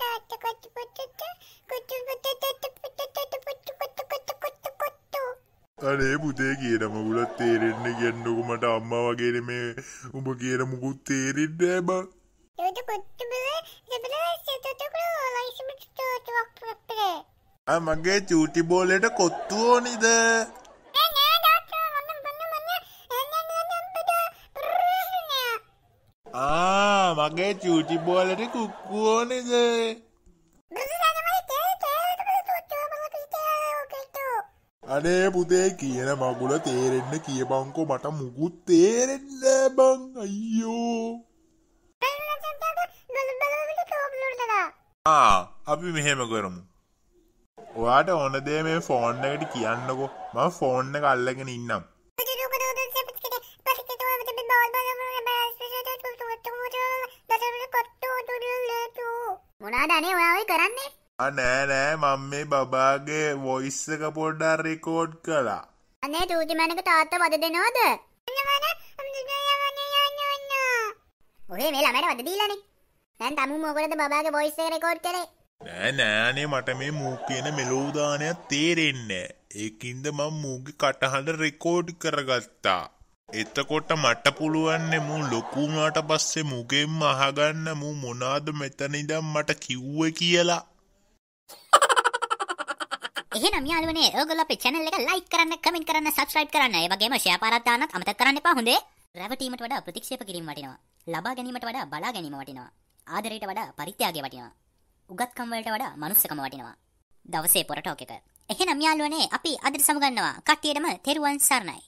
තාත්තා කොට්ටු කොට්ටු කොට්ටු කොට්ටු කොට්ටු කොට්ටු කොට්ටු කොට්ටු කොට්ටු කොට්ටු අනේ පුතේ කියන මගුලත් තේරෙන්න කියන්නකො මට අම්මා වගේ මේ උඹ කියන මුකුත් තේරෙන්නේ නෑ බං ඒක කොට්ටු බල දෙබලස් තොටුකුළු ලයිසමට තොටුවක් ප්‍රප්පේ ආ මගේ චූටි බෝලේට කොත්තු ඕනිද ආ මගේ චූටි බෝලට කුක්කෝනෙද අනේ පුතේ කියන මගුල තේරෙන්න කියබංකෝ මට මුකුත් තේරෙන්න බං අයියෝ අපි මෙහෙම කරමු ඔයාට ඕන දේ මේ ෆෝන් එකට කියන්නකෝ ම ෆෝන්න කල්ලගෙන ඉන්නම් ආඩනේ ඔයාවයි කරන්නේ නෑ නෑ මම මේ බබාගේ වොයිස් එක පොඩ්ඩක් රෙකෝඩ් කළා අනේ චූටිමැණික තාත්තා වද දෙනවද ඔහේ මේ ළමයට වද දීලානේ දැන් තමු මොකටද බබාගේ වොයිස් එක රෙකෝඩ් කළේ නෑ නෑනේ මට මේ මූක් කියන මෙලෝ දානයක් තේරෙන්නේ ඒකින්ද මම මූගේ කටහඬ රෙකෝඩ් කරගත්තා එතකොට මට පුළුවන්නේ මූ ලොකුුණට පස්සේ මුගෙන්ම අහගන්න මූ මොනාද මෙතනිදම් මට කිව්ව කියලා එහෙනම් යාළුවනේ ඔයගොල්ලෝ අපේ channel එක like කරන්න comment කරන්න subscribe කරන්න ඒ වගේම share පාරක් දාන්නත් අමතක කරන්න එපා හොඳේ රැවටීමට වඩා ප්‍රතික්ෂේප කිරීම වටිනවා ලබා ගැනීමට වඩා බලා ගැනීම වටිනවා ආදරයට වඩා පරිත්‍යාගය වටිනවා උගත්කම් වලට වඩා මනුස්සකම වටිනවා දවසේ පොර ටෝක් එක එහෙනම් යාළුවනේ අපි අදට සමුගන්නවා කට්ටියටම තෙරුවන් සරණයි